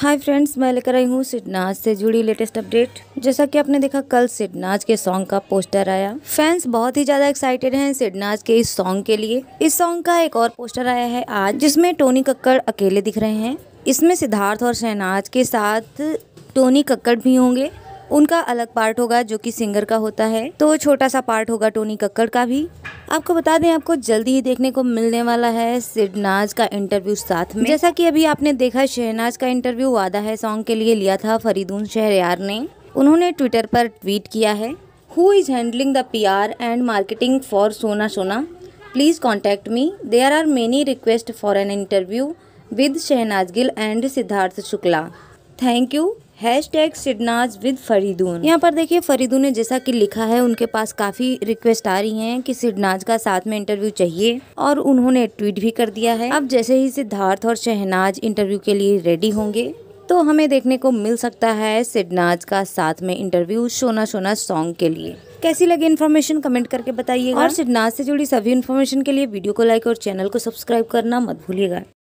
hi friends मैं लेकर आई हूँ सिडनाज से जुड़ी लेटेस्ट अपडेट जैसा कि आपने देखा कल सिडनाज के सॉन्ग का पोस्टर आया फैंस बहुत ही ज्यादा एक्साइटेड हैं सिडनाज के इस सॉन्ग के लिए इस सॉन्ग का एक और पोस्टर आया है आज जिसमें टोनी कक्कड़ अकेले दिख रहे हैं इसमें सिद्धार्थ और शहनाज के साथ टोनी कक्कड़ भी होंगे उनका अलग पार्ट होगा जो कि सिंगर का होता है तो छोटा सा पार्ट होगा टोनी कक्कड़ का भी आपको बता दें आपको जल्दी ही देखने को मिलने वाला है सिडनाज का इंटरव्यू साथ में जैसा कि अभी आपने देखा शहनाज का इंटरव्यू वादा है सॉन्ग के लिए लिया था फरीदून शहर ने उन्होंने ट्विटर पर ट्वीट किया है who is handling the P and marketing for Sona Sona please contact me there are many request for an interview with Shehnaaz Gill and Sidharth Shukla thank you hashtag Sidnaaz with Faridoon यहाँ पर देखिए फरीदून ने जैसा कि लिखा है उनके पास काफी रिक्वेस्ट आ रही हैं कि सिडनाज का साथ में इंटरव्यू चाहिए और उन्होंने ट्वीट भी कर दिया है अब जैसे ही सिद्धार्थ और शहनाज इंटरव्यू के लिए रेडी होंगे तो हमें देखने को मिल सकता है सिडनाज का साथ में इंटरव्यू सोना सोना सॉन्ग के लिए कैसी लगी इन्फॉर्मेशन कमेंट करके बताइएगा और सिडनाज से जुड़ी सभी इन्फॉर्मेशन के लिए वीडियो को लाइक और चैनल को सब्सक्राइब करना मत भूलिएगा